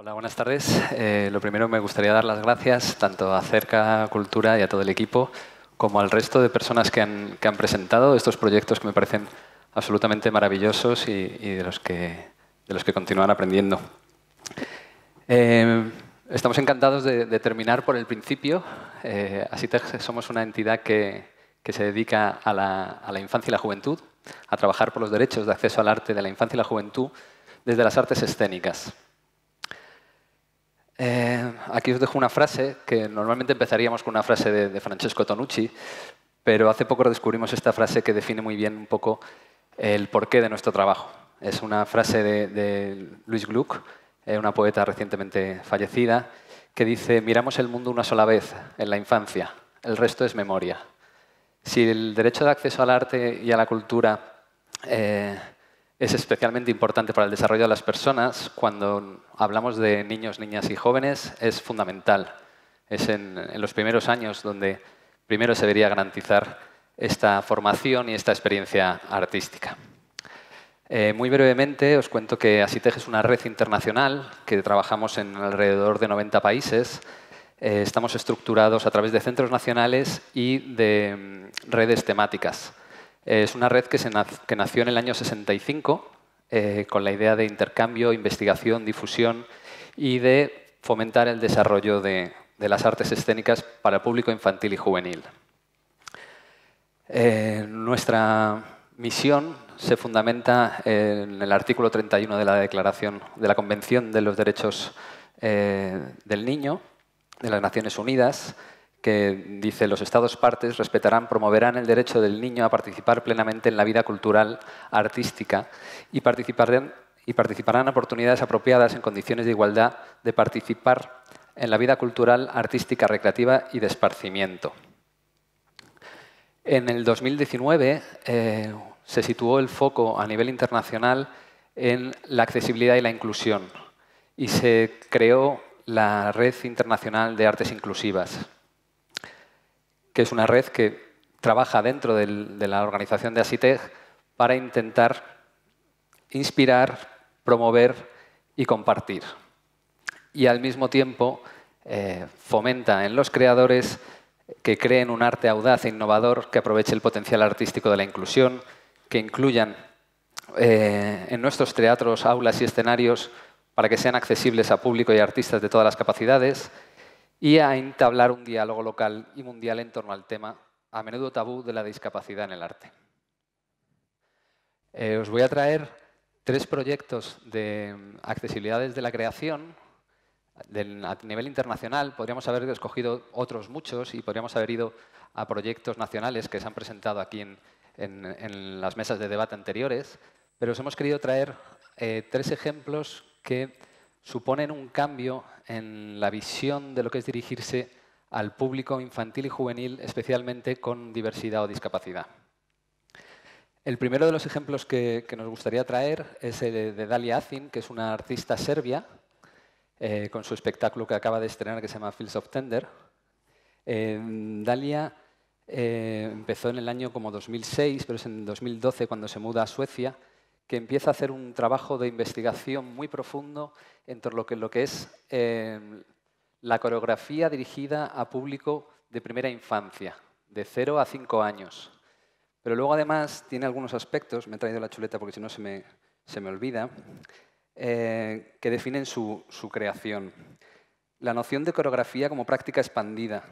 Hola, buenas tardes. Eh, lo primero me gustaría dar las gracias tanto a Cerca Cultura y a todo el equipo, como al resto de personas que han, presentado estos proyectos que me parecen absolutamente maravillosos y, de, los que, continúan aprendiendo. Eh, estamos encantados de, terminar por el principio. Eh, somos una entidad que, se dedica a la infancia y la juventud, a trabajar por los derechos de acceso al arte de la infancia y la juventud desde las artes escénicas. Eh, aquí os dejo una frase que normalmente empezaríamos con una frase de, Francesco Tonucci, pero hace poco descubrimos esta frase que define muy bien un poco el porqué de nuestro trabajo. Es una frase de, Luis Gluck, eh, una poeta recientemente fallecida, que dice, miramos el mundo una sola vez, en la infancia, el resto es memoria. Si el derecho de acceso al arte y a la cultura eh, es especialmente importante para el desarrollo de las personas. Cuando hablamos de niños, niñas y jóvenes, es fundamental. Es en, los primeros años donde primero se debería garantizar esta formación y esta experiencia artística. Eh, muy brevemente os cuento que Asitej es una red internacional que trabajamos en alrededor de 90 países. Eh, estamos estructurados a través de centros nacionales y de mm, redes temáticas. Es una red que, nació en el año 65 eh, con la idea de intercambio, investigación, difusión y de fomentar el desarrollo de, las artes escénicas para el público infantil y juvenil. Eh, nuestra misión se fundamenta en el artículo 31 de la Declaración de la Convención de los Derechos eh, del Niño de las Naciones Unidas, que dice los Estados partes respetarán, promoverán el derecho del niño a participar plenamente en la vida cultural, artística y participarán, en oportunidades apropiadas en condiciones de igualdad de participar en la vida cultural, artística, recreativa y de esparcimiento. En el 2019 eh, se situó el foco a nivel internacional en la accesibilidad y la inclusión y se creó la Red Internacional de Artes Inclusivas, que es una red que trabaja dentro de la organización de Asiteg para intentar inspirar, promover y compartir. Y al mismo tiempo eh, fomenta en los creadores que creen un arte audaz e innovador que aproveche el potencial artístico de la inclusión, que incluyan eh, en nuestros teatros, aulas y escenarios para que sean accesibles a público y artistas de todas las capacidades, y a entablar un diálogo local y mundial en torno al tema, a menudo tabú, de la discapacidad en el arte. Eh, os voy a traer tres proyectos de mm, accesibilidad de la creación a nivel internacional. Podríamos haber escogido otros muchos y podríamos haber ido a proyectos nacionales que se han presentado aquí en, las mesas de debate anteriores, pero os hemos querido traer eh, tres ejemplos que suponen un cambio en la visión de lo que es dirigirse al público infantil y juvenil, especialmente con diversidad o discapacidad. El primero de los ejemplos que, nos gustaría traer es el de Dalia Azin, que es una artista serbia, eh, con su espectáculo que acaba de estrenar que se llama Fields of Tender. Eh, Dalia eh, empezó en el año como 2006, pero es en 2012 cuando se muda a Suecia que empieza a hacer un trabajo de investigación muy profundo entre lo que, es em, la coreografía dirigida a público de primera infancia, de 0 a 5 años. Pero luego además tiene algunos aspectos, me he traído la chuleta porque si no se me, olvida, eh, que definen su, su creación. La noción de coreografía como práctica expandida,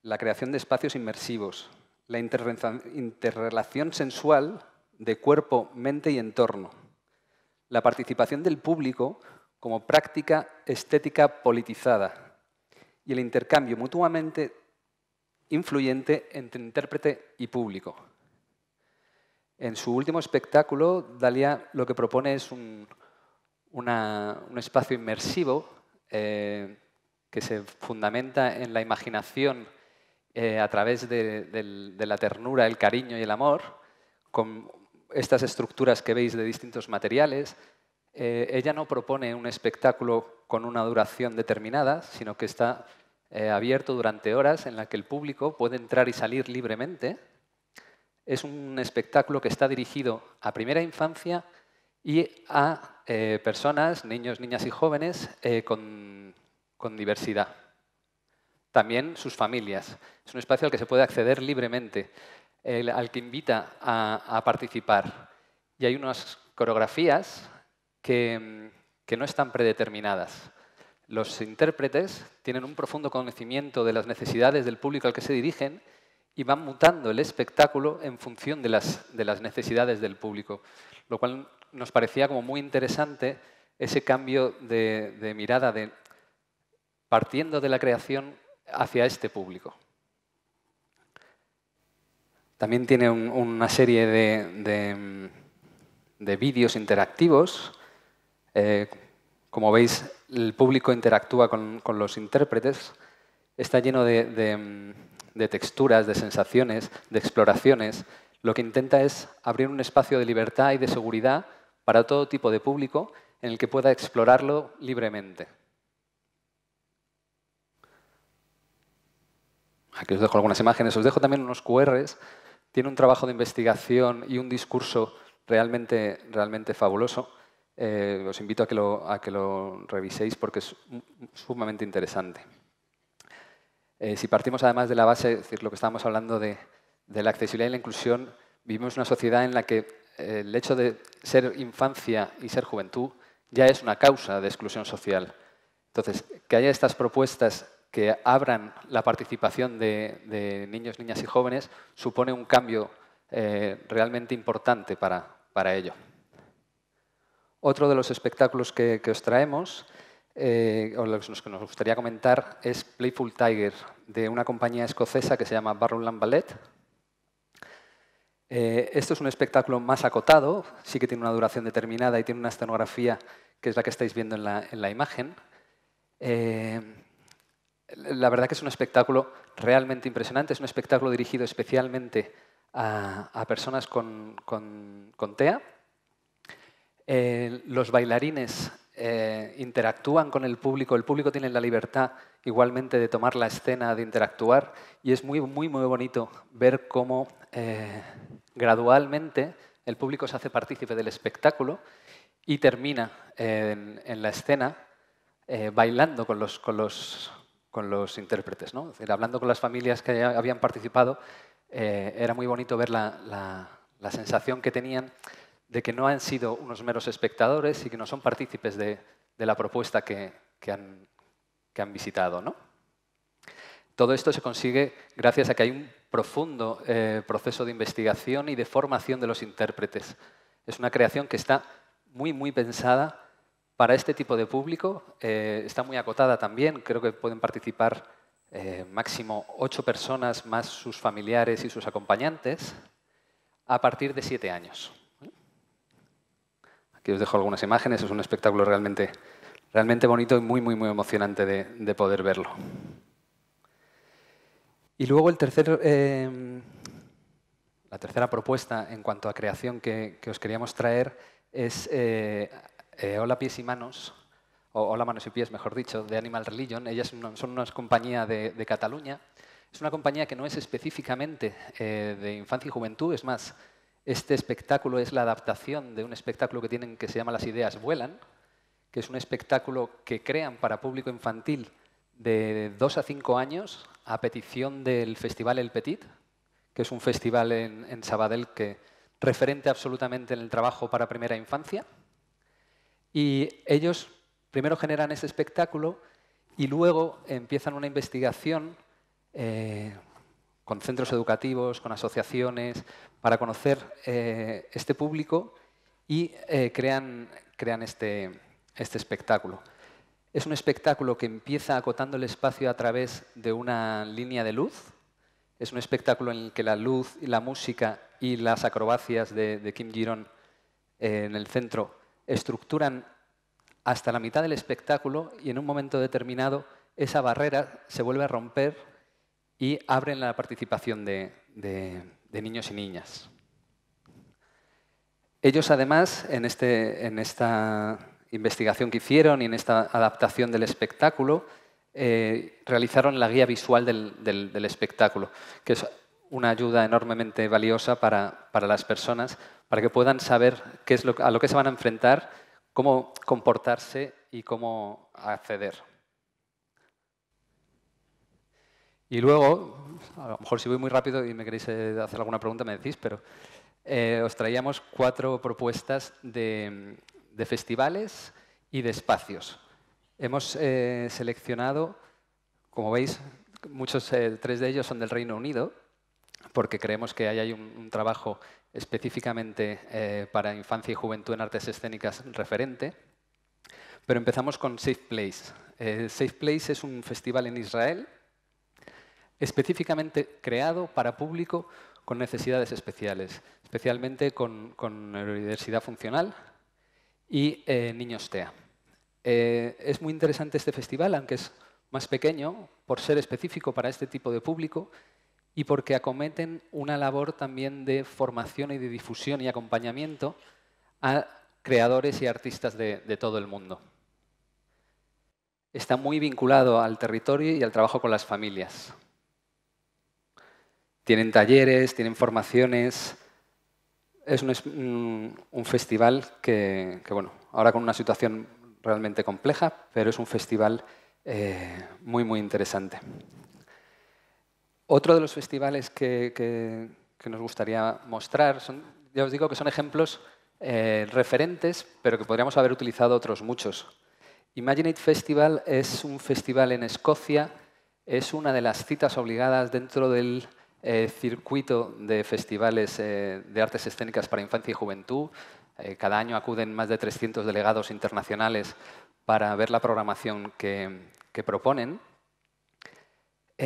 la creación de espacios inmersivos, la interrelación sensual de cuerpo, mente y entorno. La participación del público como práctica estética politizada y el intercambio mutuamente influyente entre intérprete y público. En su último espectáculo, Dalia lo que propone es un, espacio inmersivo eh, que se fundamenta en la imaginación eh, a través de, la ternura, el cariño y el amor, estas estructuras que veis de distintos materiales. Eh, ella no propone un espectáculo con una duración determinada, sino que está eh, abierto durante horas en la que el público puede entrar y salir libremente. Es un espectáculo que está dirigido a primera infancia y a eh, personas, niños, niñas y jóvenes con diversidad. También sus familias. Es un espacio al que se puede acceder libremente al que invita a, participar. Y hay unas coreografías que, que no están predeterminadas. Los intérpretes tienen un profundo conocimiento de las necesidades del público al que se dirigen y van mutando el espectáculo en función de las, de las necesidades del público, lo cual nos parecía como muy interesante ese cambio de, de mirada de partiendo de la creación hacia este público. También tiene una serie de, vídeos interactivos. Eh, como veis, el público interactúa con, los intérpretes. Está lleno de texturas, de sensaciones, de exploraciones. Lo que intenta es abrir un espacio de libertad y de seguridad para todo tipo de público en el que pueda explorarlo libremente. Aquí os dejo algunas imágenes, os dejo también unos QRs. Tiene un trabajo de investigación y un discurso realmente, realmente fabuloso. Eh, os invito a que, lo, reviséis porque es sumamente interesante. Eh, si partimos además de la base, es decir, lo que estábamos hablando de, la accesibilidad y la inclusión, vivimos una sociedad en la que eh, el hecho de ser infancia y ser juventud ya es una causa de exclusión social. Entonces, que haya estas propuestas que abran la participación de, niños, niñas y jóvenes supone un cambio eh, realmente importante para, ello. Otro de los espectáculos que, os traemos, eh, o los que nos gustaría comentar, es Playful Tiger, de una compañía escocesa que se llama Barrowland Ballet. Eh, esto es un espectáculo más acotado, sí que tiene una duración determinada y tiene una escenografía que es la que estáis viendo en la, imagen la verdad que es un espectáculo realmente impresionante, es un espectáculo dirigido especialmente a, personas con, TEA. Eh, los bailarines eh, interactúan con el público, el público tiene la libertad igualmente de tomar la escena, de interactuar, y es muy, muy, muy bonito ver cómo eh, gradualmente el público se hace partícipe del espectáculo y termina en, en la escena bailando con los, con los con los intérpretes. hablando con las familias que habían participado, eh, era muy bonito ver la, sensación que tenían de que no han sido unos meros espectadores y que no son partícipes de, la propuesta que, que, han, visitado. Todo esto se consigue gracias a que hay un profundo eh, proceso de investigación y de formación de los intérpretes. Es una creación que está muy, muy pensada para este tipo de público eh, está muy acotada también. Creo que pueden participar eh, máximo ocho personas más sus familiares y sus acompañantes a partir de siete años. Aquí os dejo algunas imágenes. Es un espectáculo realmente, realmente bonito y muy, muy, muy emocionante de, poder verlo. Y luego em, la tercera propuesta en cuanto a creación que, os queríamos traer es eh, Hola eh, Pies y Manos, o Hola Manos y Pies, mejor dicho, de Animal Religion. Ellas son una compañía de, Cataluña. Es una compañía que no es específicamente eh, de infancia y juventud, es más, este espectáculo es la adaptación de un espectáculo que tienen que se llama Las ideas vuelan, que es un espectáculo que crean para público infantil de 2 a 5 años a petición del Festival El Petit, que es un festival en, en Sabadell que referente absolutamente en el trabajo para primera infancia. Y ellos primero generan ese espectáculo y luego empiezan una investigación eh, con centros educativos, con asociaciones, para conocer eh, este público y eh, crean, crean este, este, espectáculo. Es un espectáculo que empieza acotando el espacio a través de una línea de luz. Es un espectáculo en el que la luz, la música y las acrobacias de, de Kim Giron en el centro estructuran hasta la mitad del espectáculo y en un momento determinado esa barrera se vuelve a romper y abren la participación de, niños y niñas. Ellos además, en, este, en, esta investigación que hicieron y en esta adaptación del espectáculo, eh, realizaron la guía visual del, espectáculo, que es una ayuda enormemente valiosa para, las personas, para que puedan saber qué es lo, a lo que se van a enfrentar, cómo comportarse y cómo acceder. Y luego, a lo mejor si voy muy rápido y me queréis eh, hacer alguna pregunta, me decís, pero eh, os traíamos cuatro propuestas de, festivales y de espacios. Hemos eh, seleccionado, como veis, muchos, tres de ellos son del Reino Unido, porque creemos que ahí hay un, trabajo específicamente eh, para infancia y juventud en artes escénicas referente. Pero empezamos con Safe Place. Eh, Safe Place es un festival en Israel específicamente creado para público con necesidades especiales, especialmente con, con neurodiversidad funcional y eh, niños TEA. es muy interesante este festival, aunque es más pequeño, por ser específico para este tipo de público, y porque acometen una labor también de formación y de difusión y acompañamiento a creadores y artistas de, todo el mundo. Está muy vinculado al territorio y al trabajo con las familias. Tienen talleres, tienen formaciones, es un, mm, festival que, bueno, ahora con una situación realmente compleja, pero es un festival eh, muy, muy interesante. Otro de los festivales que, que, nos gustaría mostrar, son, ya os digo que son ejemplos eh, referentes, pero que podríamos haber utilizado otros muchos. Imaginate Festival es un festival en Escocia, es una de las citas obligadas dentro del eh, circuito de festivales eh, de artes escénicas para infancia y juventud. cada año acuden más de 300 delegados internacionales para ver la programación que, que proponen.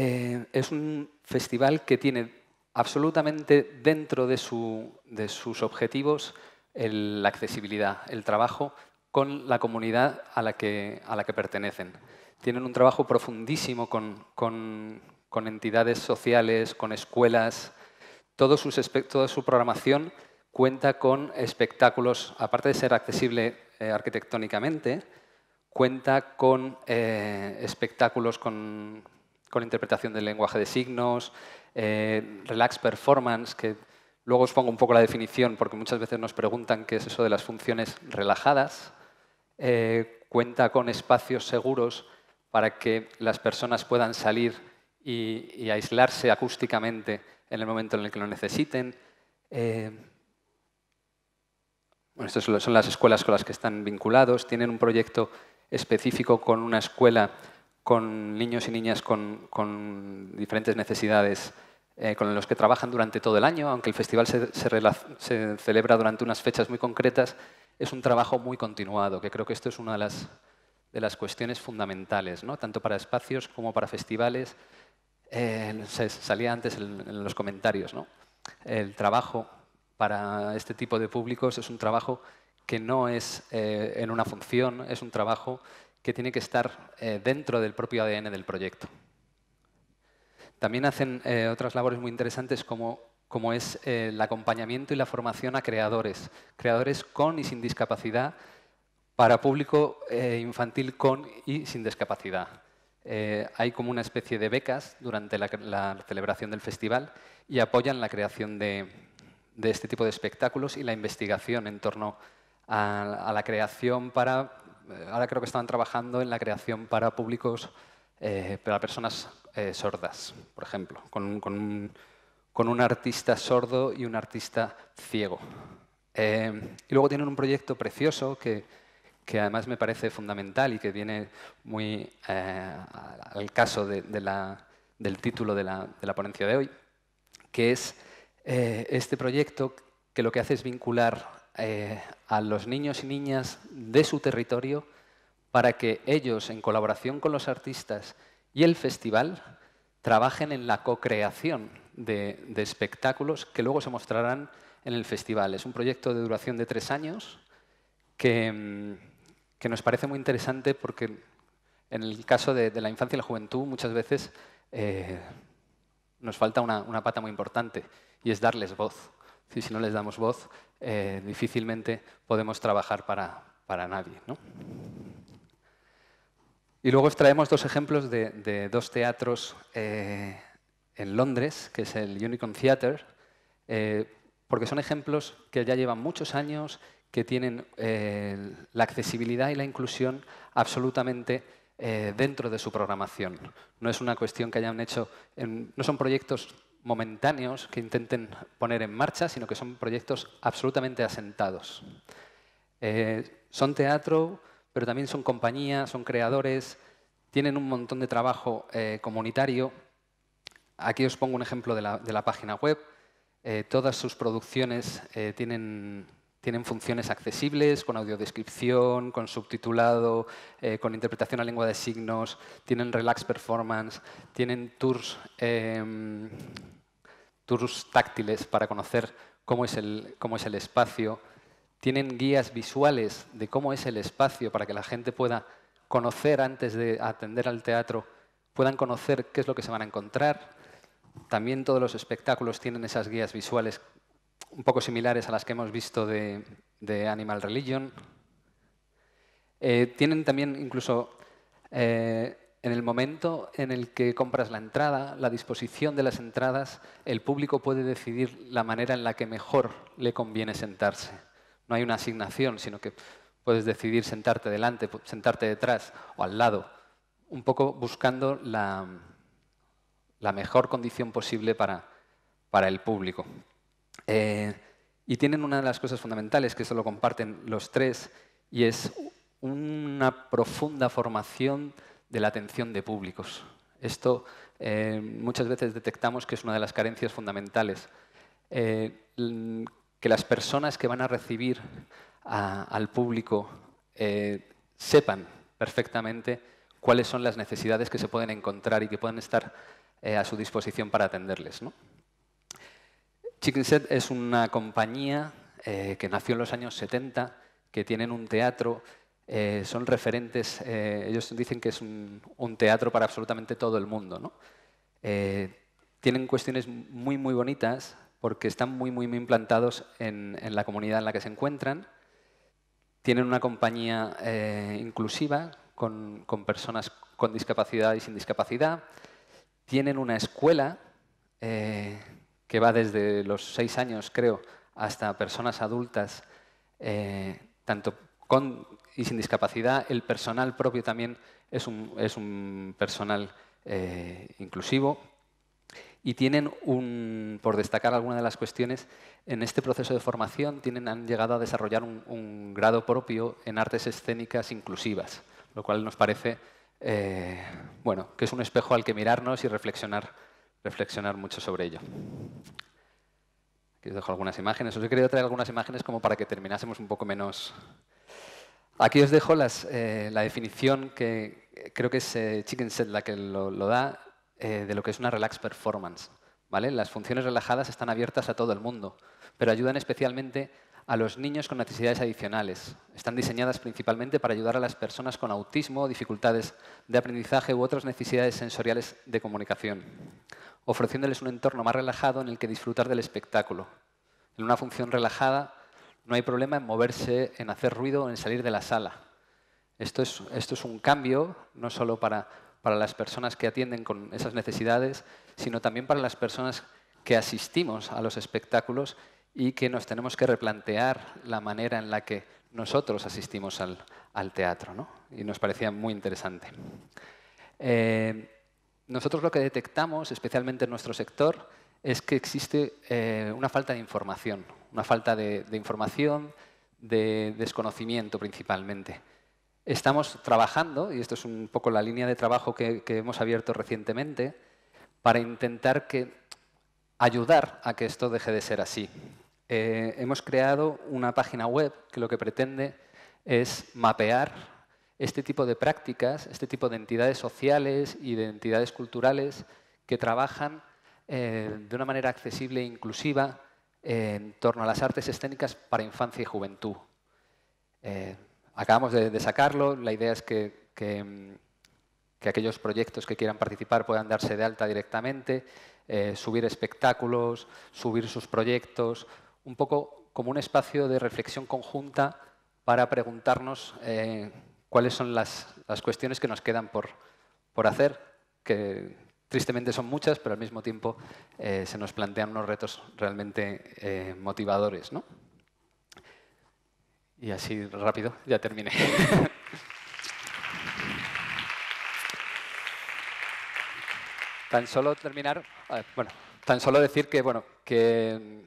Eh, es un festival que tiene absolutamente dentro de, sus objetivos la accesibilidad, el trabajo con la comunidad a la que, pertenecen. Tienen un trabajo profundísimo con, entidades sociales, con escuelas. toda su programación cuenta con espectáculos, aparte de ser accesible eh, arquitectónicamente, cuenta con eh, espectáculos con con interpretación del lenguaje de signos, eh, relax performance, que luego os pongo un poco la definición porque muchas veces nos preguntan qué es eso de las funciones relajadas, eh, cuenta con espacios seguros para que las personas puedan salir y, aislarse acústicamente en el momento en el que lo necesiten. Eh, bueno, estas son las escuelas con las que están vinculados. Tienen un proyecto específico con una escuela con niños y niñas con, diferentes necesidades eh, con los que trabajan durante todo el año, aunque el festival se, se, celebra durante unas fechas muy concretas, es un trabajo muy continuado, que creo que esto es una de las, de las cuestiones fundamentales, ¿no? tanto para espacios como para festivales. Eh, salía antes en, los comentarios. El trabajo para este tipo de públicos es un trabajo que no es eh, en una función, es un trabajo que tiene que estar eh, dentro del propio ADN del proyecto. También hacen eh, otras labores muy interesantes como, como es eh, el acompañamiento y la formación a creadores, creadores con y sin discapacidad, para público infantil con y sin discapacidad. hay como una especie de becas durante la, celebración del festival y apoyan la creación de, este tipo de espectáculos y la investigación en torno a, a la creación para eh, ahora creo que estaban trabajando en la creación para públicos, eh, para personas eh, sordas, por ejemplo, con, un, con, un, artista sordo y un artista ciego. y luego tienen un proyecto precioso que, que, además me parece fundamental y que viene muy al caso del título de la, de la, ponencia de hoy, que es este proyecto que lo que hace es vincular eh, a los niños y niñas de su territorio para que ellos, en colaboración con los artistas y el festival, trabajen en la co-creación de, espectáculos que luego se mostrarán en el festival. Es un proyecto de duración de tres años que, mm, nos parece muy interesante porque en el caso de, la infancia y la juventud muchas veces eh, nos falta una pata muy importante y es darles voz si, no les damos voz, eh, difícilmente podemos trabajar para, nadie. Y luego os traemos dos ejemplos de, dos teatros eh, en Londres, que es el Unicorn Theatre, eh, porque son ejemplos que ya llevan muchos años, que tienen la accesibilidad y la inclusión absolutamente dentro de su programación. No es una cuestión que hayan hecho, no son proyectos momentáneos que intenten poner en marcha, sino que son proyectos absolutamente asentados. Eh, son teatro, pero también son compañías, son creadores, tienen un montón de trabajo eh, comunitario. Aquí os pongo un ejemplo de la, página web. Eh, todas sus producciones tienen tienen funciones accesibles, con audiodescripción, con subtitulado, eh, con interpretación a lengua de signos, tienen relax performance, tienen tours, em, tours táctiles para conocer cómo es, el, cómo es el espacio, tienen guías visuales de cómo es el espacio para que la gente pueda conocer antes de atender al teatro, puedan conocer qué es lo que se van a encontrar. También todos los espectáculos tienen esas guías visuales un poco similares a las que hemos visto de, Animal Religion. Eh, tienen también incluso eh, en el momento en el que compras la entrada, la disposición de las entradas, el público puede decidir la manera en la que mejor le conviene sentarse. No hay una asignación, sino que puedes decidir sentarte delante, sentarte detrás o al lado, un poco buscando la, mejor condición posible para el público. Eh, y tienen una de las cosas fundamentales, que eso lo comparten los tres, y es una profunda formación de la atención de públicos. Esto eh, muchas veces detectamos que es una de las carencias fundamentales. Eh, que las personas que van a recibir al público sepan perfectamente cuáles son las necesidades que se pueden encontrar y que pueden estar a su disposición para atenderles. Chicken Set es una compañía eh, que nació en los años 70, que tienen un teatro, eh, son referentes, eh, ellos dicen que es un, teatro para absolutamente todo el mundo. tienen cuestiones muy, muy bonitas porque están muy, muy, muy implantados en, la comunidad en la que se encuentran. Tienen una compañía inclusiva con, personas con discapacidad y sin discapacidad. Tienen una escuela que va desde los seis años, creo, hasta personas adultas, eh, tanto con y sin discapacidad. El personal propio también es un, personal eh, inclusivo. Y tienen un, por destacar alguna de las cuestiones, en este proceso de formación han llegado a desarrollar un, grado propio en artes escénicas inclusivas, lo cual nos parece eh, bueno, que es un espejo al que mirarnos y reflexionar reflexionar mucho sobre ello. Aquí os dejo algunas imágenes. Os he querido traer algunas imágenes como para que terminásemos un poco menos. Aquí os dejo eh, la definición que creo que es eh, Chicken Set la que lo, da eh, de lo que es una relax performance. ¿vale? Las funciones relajadas están abiertas a todo el mundo, pero ayudan especialmente a los niños con necesidades adicionales. Están diseñadas principalmente para ayudar a las personas con autismo, dificultades de aprendizaje u otras necesidades sensoriales de comunicación, ofreciéndoles un entorno más relajado en el que disfrutar del espectáculo. En una función relajada no hay problema en moverse, en hacer ruido o en salir de la sala. Esto es, esto es un cambio no solo para, para las personas que atienden con esas necesidades, sino también para las personas que asistimos a los espectáculos y que nos tenemos que replantear la manera en la que nosotros asistimos al, teatro. Y nos parecía muy interesante. Eh, nosotros lo que detectamos, especialmente en nuestro sector, es que existe eh, una falta de información, una falta de, información, de desconocimiento principalmente. Estamos trabajando, y esto es un poco la línea de trabajo que, que hemos abierto recientemente, para intentar que, ayudar a que esto deje de ser así. Eh, hemos creado una página web que lo que pretende es mapear este tipo de prácticas, este tipo de entidades sociales y de entidades culturales que trabajan eh, de una manera accesible e inclusiva en torno a las artes escénicas para infancia y juventud. Eh, acabamos de, sacarlo, la idea es mm, que, aquellos proyectos que quieran participar puedan darse de alta directamente, subir espectáculos, subir sus proyectos, un poco como un espacio de reflexión conjunta para preguntarnos eh, cuáles son las, cuestiones que nos quedan por, por hacer, que tristemente son muchas, pero al mismo tiempo eh, se nos plantean unos retos realmente eh, motivadores. ¿no? Y así rápido, ya terminé. tan solo terminar, bueno, tan solo decir que, bueno, que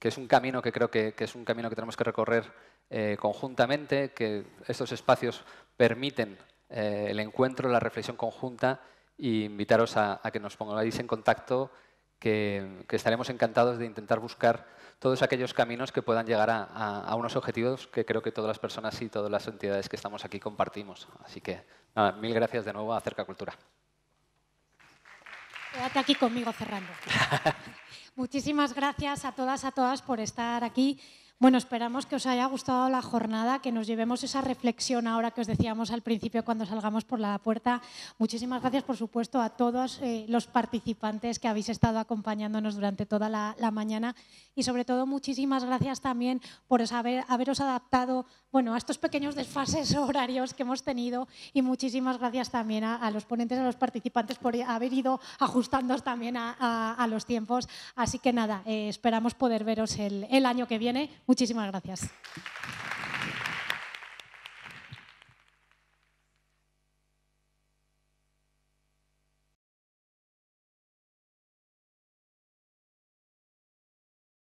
que es un camino que creo que, es un camino que tenemos que recorrer eh, conjuntamente, que estos espacios permiten eh, el encuentro, la reflexión conjunta e invitaros a, que nos pongáis en contacto, que, estaremos encantados de intentar buscar todos aquellos caminos que puedan llegar a, unos objetivos que creo que todas las personas y todas las entidades que estamos aquí compartimos. Así que nada, mil gracias de nuevo a Cerca Cultura. Quédate aquí conmigo cerrando. Muchísimas gracias a todas, a todas por estar aquí. Bueno, esperamos que os haya gustado la jornada, que nos llevemos esa reflexión ahora que os decíamos al principio cuando salgamos por la puerta. Muchísimas gracias, por supuesto, a todos eh, los participantes que habéis estado acompañándonos durante toda la, mañana y, sobre todo, muchísimas gracias también por haberos adaptado bueno, a estos pequeños desfases horarios que hemos tenido y muchísimas gracias también a, los ponentes, a los participantes por haber ido ajustándoos también a, los tiempos. Así que nada, eh, esperamos poder veros el, el año que viene. Muchísimas gracias.